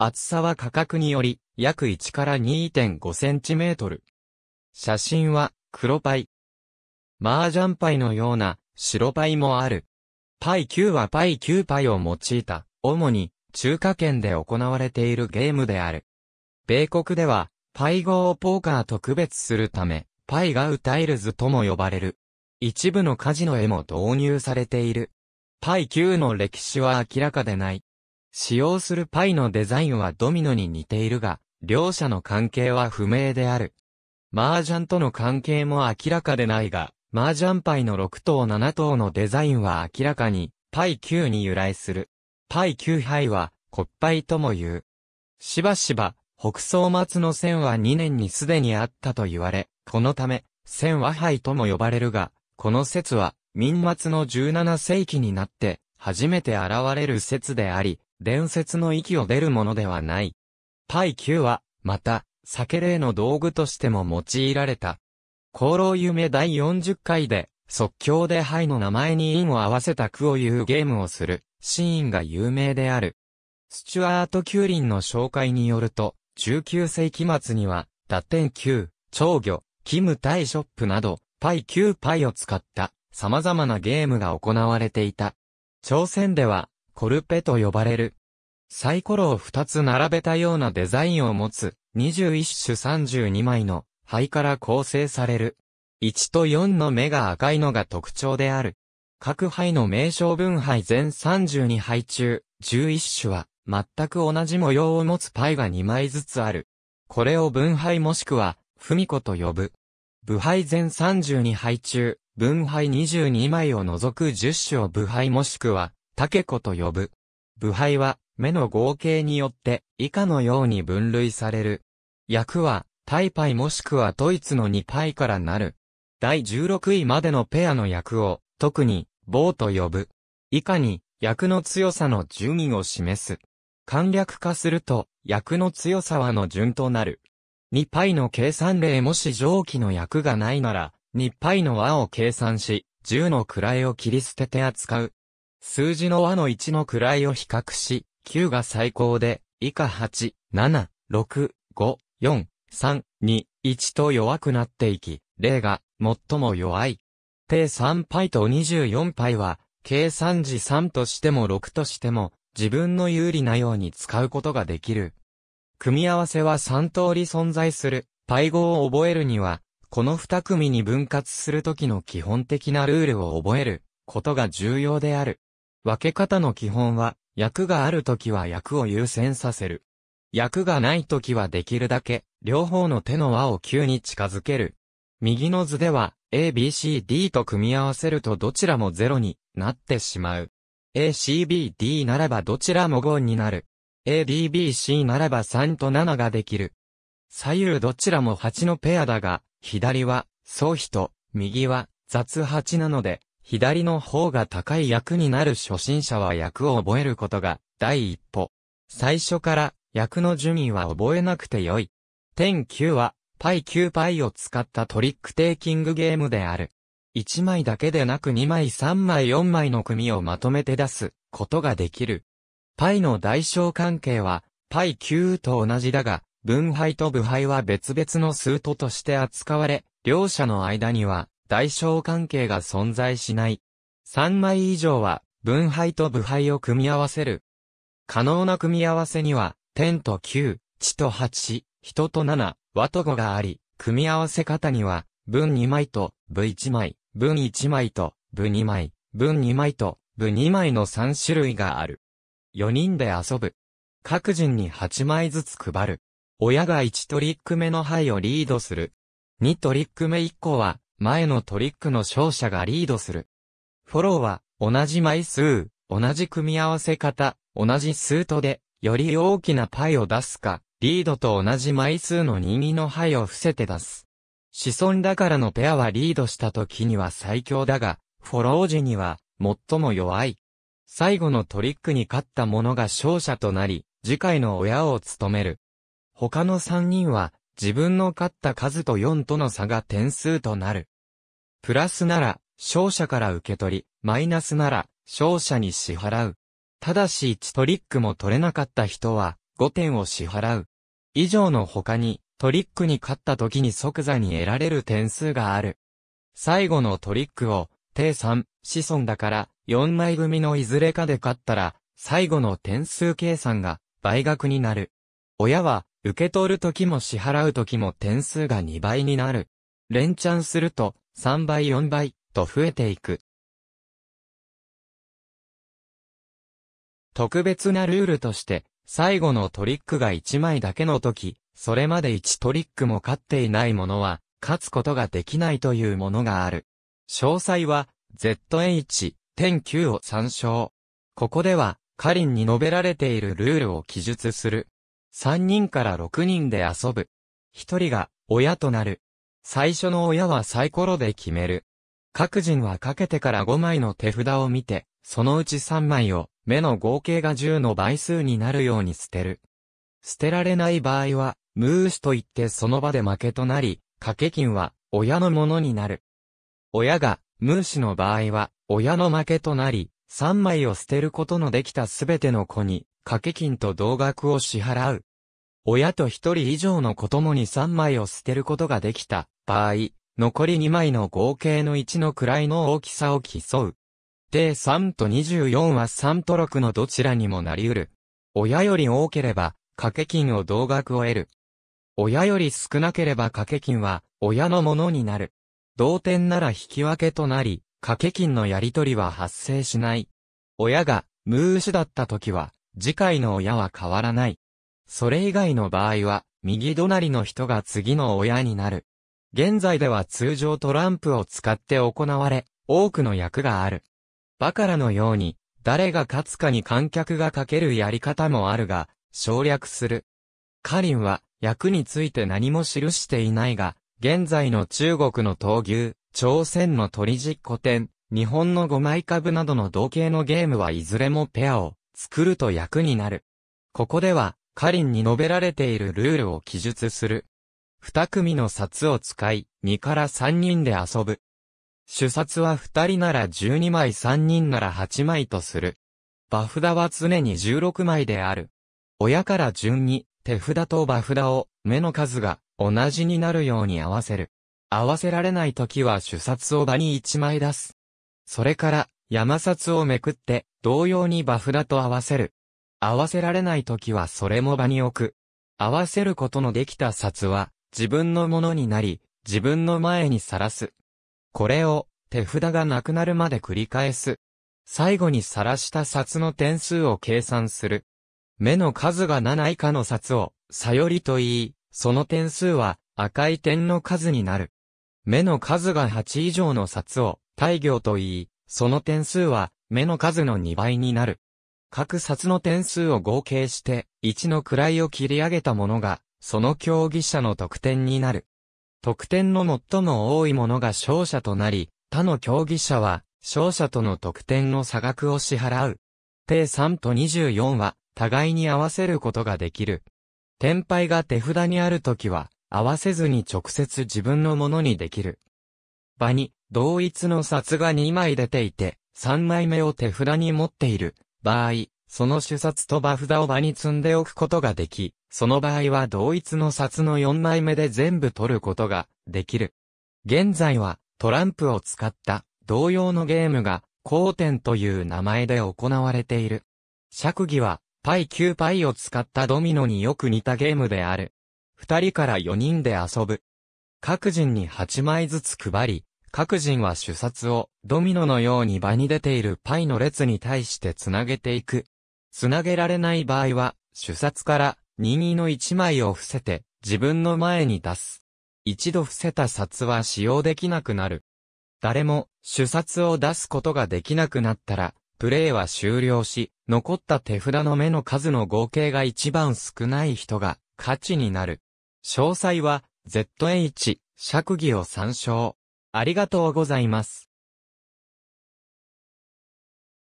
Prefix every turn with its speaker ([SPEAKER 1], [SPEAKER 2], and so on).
[SPEAKER 1] 厚さは価格により、約1から2.5センチメートル。写真は、黒パイ。麻雀パイのような、白パイもある。パイ9はパイ9パイを用いた、主に、中華圏で行われているゲームである。米国では、パイ号をポーカーと区別するため、パイガウタイルズとも呼ばれる。一部のカジノへも導入されている。パイ9の歴史は明らかでない。使用するパイのデザインはドミノに似ているが、両者の関係は不明である。麻雀との関係も明らかでないが、麻雀パイの6等7等のデザインは明らかに、パイ9に由来する。パイ9杯は、コッパイとも言う。しばしば、北総末の線は2年にすでにあったと言われ、このため、線和杯とも呼ばれるが、この説は、民末の17世紀になって、初めて現れる説であり、伝説の域を出るものではない。パイ9は、また、酒霊の道具としても用いられた。功労夢第40回で、即興でハイの名前にインを合わせた句を言うゲームをする、シーンが有名である。スチュアート・キューリンの紹介によると、19世紀末には、打点9、長魚、キムタイショップなど、パイ9パイを使った、様々なゲームが行われていた。朝鮮では、コルペと呼ばれる。サイコロを2つ並べたようなデザインを持つ、21種32枚の灰から構成される。1と4の目が赤いのが特徴である。各灰の名称分灰全32灰中、11種は、全く同じ模様を持つイが2枚ずつある。これを分灰もしくは、文子と呼ぶ。部灰全32灰中、分灰22枚を除く10種を部灰もしくは、竹子と呼ぶ。部配は、目の合計によって、以下のように分類される。役は、タイパイもしくはドイツの2パイからなる。第16位までのペアの役を、特に、棒と呼ぶ。以下に、役の強さの順位を示す。簡略化すると、役の強さはの順となる。2パイの計算例もし上記の役がないなら、2パイの和を計算し、10の位を切り捨てて扱う。数字の和の1の位を比較し、9が最高で、以下8、7、6、5、4、3、2、1と弱くなっていき、0が最も弱い。定3パと24パは、計算時3としても6としても、自分の有利なように使うことができる。組み合わせは3通り存在する。π 合を覚えるには、この2組に分割するときの基本的なルールを覚えることが重要である。分け方の基本は、役があるときは役を優先させる。役がないときはできるだけ、両方の手の輪を急に近づける。右の図では、A, B, C, D と組み合わせるとどちらも0になってしまう。A, C, B, D ならばどちらも5になる。A, D, B, C ならば3と7ができる。左右どちらも8のペアだが、左は、総比と、右は、雑8なので、左の方が高い役になる初心者は役を覚えることが第一歩。最初から役の順位は覚えなくてよい。点9はパイ9パイを使ったトリックテイキングゲームである。1枚だけでなく2枚3枚4枚の組をまとめて出すことができる。パイの代償関係はパイ9と同じだが、分配と部配は別々の数ととして扱われ、両者の間には大小関係が存在しない。3枚以上は、分配と部配を組み合わせる。可能な組み合わせには、天と九、地と八、人と七、和と五があり、組み合わせ方には、分2枚と、部1枚、分1枚と、部2枚、分2枚と、部2枚の3種類がある。4人で遊ぶ。各人に8枚ずつ配る。親が1トリック目の牌をリードする。2トリック目以降は、前のトリックの勝者がリードする。フォローは、同じ枚数、同じ組み合わせ方、同じ数とで、より大きなパイを出すか、リードと同じ枚数の任意の牌を伏せて出す。子孫だからのペアはリードした時には最強だが、フォロー時には、最も弱い。最後のトリックに勝った者が勝者となり、次回の親を務める。他の3人は、自分の勝った数と4との差が点数となる。プラスなら、勝者から受け取り、マイナスなら、勝者に支払う。ただし1トリックも取れなかった人は、5点を支払う。以上の他に、トリックに勝った時に即座に得られる点数がある。最後のトリックを、定3、子孫だから、4枚組のいずれかで勝ったら、最後の点数計算が、倍額になる。親は、受け取る時も支払う時も点数が2倍になる。連チャンすると、3倍4倍、と増えていく。特別なルールとして、最後のトリックが1枚だけの時、それまで1トリックも勝っていないものは、勝つことができないというものがある。詳細は、ZH.9 を参照。ここでは、カリンに述べられているルールを記述する。3人から6人で遊ぶ。1人が親となる。最初の親はサイコロで決める。各人はかけてから5枚の手札を見て、そのうち3枚を、目の合計が10の倍数になるように捨てる。捨てられない場合は、ムースと言ってその場で負けとなり、掛け金は、親のものになる。親が、ムースの場合は、親の負けとなり、三枚を捨てることのできたすべての子に、掛け金と同額を支払う。親と一人以上の子供に三枚を捨てることができた場合、残り二枚の合計の一の位の大きさを競う。で3と24は3と6のどちらにもなり得る。親より多ければ、掛け金を同額を得る。親より少なければ掛け金は、親のものになる。同点なら引き分けとなり、掛け金のやり取りは発生しない。親が、ムーシだった時は、次回の親は変わらない。それ以外の場合は、右隣の人が次の親になる。現在では通常トランプを使って行われ、多くの役がある。バカラのように、誰が勝つかに観客がかけるやり方もあるが、省略する。カリンは、役について何も記していないが、現在の中国の闘牛、朝鮮の鳥実古典、日本の5枚株などの同型のゲームはいずれもペアを作ると役になる。ここでは、カリンに述べられているルールを記述する。二組の札を使い、2から3人で遊ぶ。主札は2人なら12枚3人なら8枚とする。場札は常に16枚である。親から順に手札と場札を目の数が同じになるように合わせる。合わせられない時は主札を場に一枚出す。それから、山札をめくって、同様に場札と合わせる。合わせられない時はそれも場に置く。合わせることのできた札は、自分のものになり、自分の前にさらす。これを、手札がなくなるまで繰り返す。最後にさらした札の点数を計算する。目の数が7以下の札を、さよりと言い、その点数は、赤い点の数になる。目の数が8以上の札を、大行と言い、その点数は、目の数の2倍になる。各札の点数を合計して、1の位を切り上げたものが、その競技者の得点になる。得点の最も多いものが勝者となり、他の競技者は、勝者との得点の差額を支払う。定3と24は、互いに合わせることができる。天敗が手札にあるときは、合わせずに直接自分のものにできる。場に、同一の札が2枚出ていて、3枚目を手札に持っている場合、その主札と場札を場に積んでおくことができ、その場合は同一の札の4枚目で全部取ることができる。現在はトランプを使った同様のゲームが交点という名前で行われている。尺義はパイ9パイを使ったドミノによく似たゲームである。二人から四人で遊ぶ。各人に八枚ずつ配り、各人は主殺をドミノのように場に出ているパイの列に対してつなげていく。つなげられない場合は、主殺から任意の一枚を伏せて自分の前に出す。一度伏せた札は使用できなくなる。誰も主殺を出すことができなくなったら、プレイは終了し、残った手札の目の数の合計が一番少ない人が価値になる。詳細は、ZH、釈義を参照。ありがとうございます。